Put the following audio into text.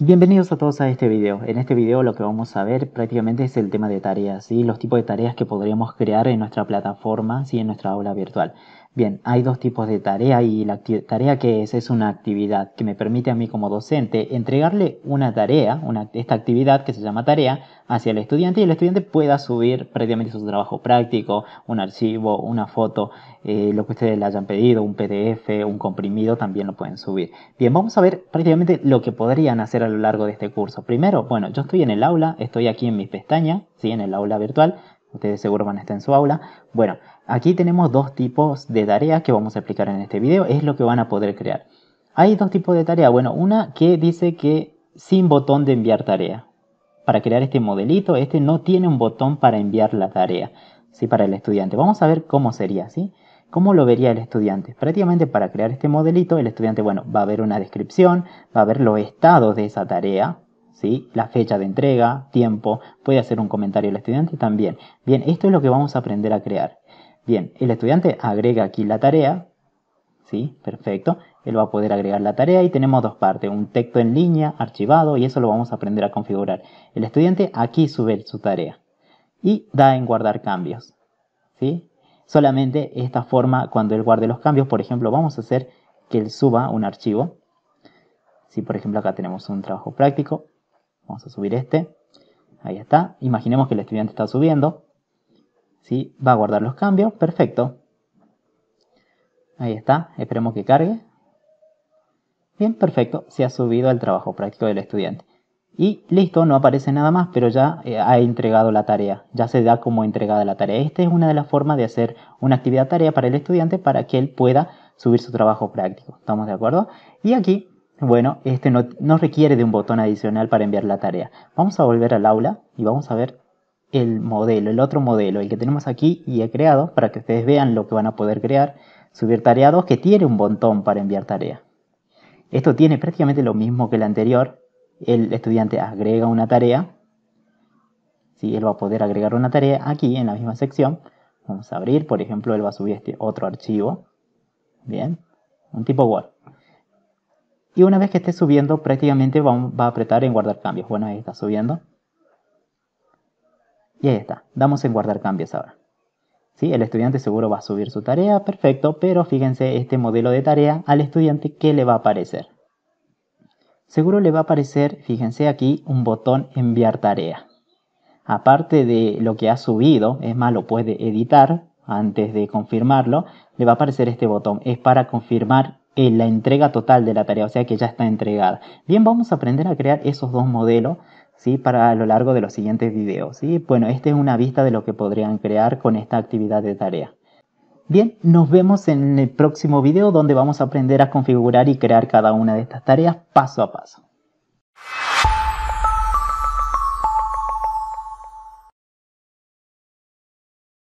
Bienvenidos a todos a este video. En este video lo que vamos a ver prácticamente es el tema de tareas, y los tipos de tareas que podríamos crear en nuestra plataforma, y en nuestra aula virtual. Bien, hay dos tipos de tarea y la tarea que es es una actividad que me permite a mí como docente entregarle una tarea, una, esta actividad que se llama tarea, hacia el estudiante y el estudiante pueda subir prácticamente su trabajo práctico, un archivo, una foto, eh, lo que ustedes le hayan pedido, un PDF, un comprimido, también lo pueden subir. Bien, vamos a ver prácticamente lo que podrían hacer a lo largo de este curso. Primero, bueno, yo estoy en el aula, estoy aquí en mi pestaña, ¿sí? en el aula virtual, Ustedes seguro van a estar en su aula. Bueno, aquí tenemos dos tipos de tareas que vamos a explicar en este video. Es lo que van a poder crear. Hay dos tipos de tareas. Bueno, una que dice que sin botón de enviar tarea. Para crear este modelito, este no tiene un botón para enviar la tarea. ¿sí? Para el estudiante. Vamos a ver cómo sería, ¿sí? ¿Cómo lo vería el estudiante? Prácticamente para crear este modelito, el estudiante, bueno, va a ver una descripción, va a ver los estados de esa tarea, la fecha de entrega, tiempo, puede hacer un comentario el estudiante también. Bien, esto es lo que vamos a aprender a crear. Bien, el estudiante agrega aquí la tarea, ¿sí? Perfecto. Él va a poder agregar la tarea y tenemos dos partes, un texto en línea, archivado, y eso lo vamos a aprender a configurar. El estudiante aquí sube su tarea y da en guardar cambios, ¿sí? Solamente esta forma, cuando él guarde los cambios, por ejemplo, vamos a hacer que él suba un archivo. Si, por ejemplo, acá tenemos un trabajo práctico, Vamos a subir este. Ahí está. Imaginemos que el estudiante está subiendo. ¿Sí? Va a guardar los cambios. Perfecto. Ahí está. Esperemos que cargue. Bien, perfecto. Se ha subido el trabajo práctico del estudiante. Y listo, no aparece nada más, pero ya eh, ha entregado la tarea. Ya se da como entregada la tarea. Esta es una de las formas de hacer una actividad tarea para el estudiante para que él pueda subir su trabajo práctico. ¿Estamos de acuerdo? Y aquí bueno, este no, requiere de un botón adicional para enviar la tarea. Vamos a volver al aula y vamos a ver el modelo, el otro modelo, el que tenemos aquí y he creado para que ustedes vean lo que van a poder crear. Subir tarea 2 que tiene un botón para enviar tarea. Esto tiene prácticamente lo mismo que el anterior. El estudiante agrega una tarea. sí, él va a poder agregar una tarea aquí en la misma sección. Vamos a abrir, por ejemplo, él va a subir este otro archivo. Bien, un tipo Word. Y una vez que esté subiendo, prácticamente va, a apretar en guardar cambios. Bueno, ahí está subiendo. Y ahí está. Damos en guardar cambios ahora. ¿Sí? El estudiante seguro va a subir su tarea, perfecto, pero fíjense este modelo de tarea al estudiante, ¿qué le va a aparecer? Seguro le va a aparecer, fíjense aquí, un botón enviar tarea. Aparte de lo que ha subido, es más, lo puede editar antes de confirmarlo, le va a aparecer este botón. Es para confirmar eh, la entrega total de la tarea, o sea que ya está entregada. Bien, vamos a aprender a crear esos dos modelos ¿sí? para a lo largo de los siguientes videos. ¿sí? Bueno, esta es una vista de lo que podrían crear con esta actividad de tarea. Bien, nos vemos en el próximo video donde vamos a aprender a configurar y crear cada una de estas tareas paso a paso.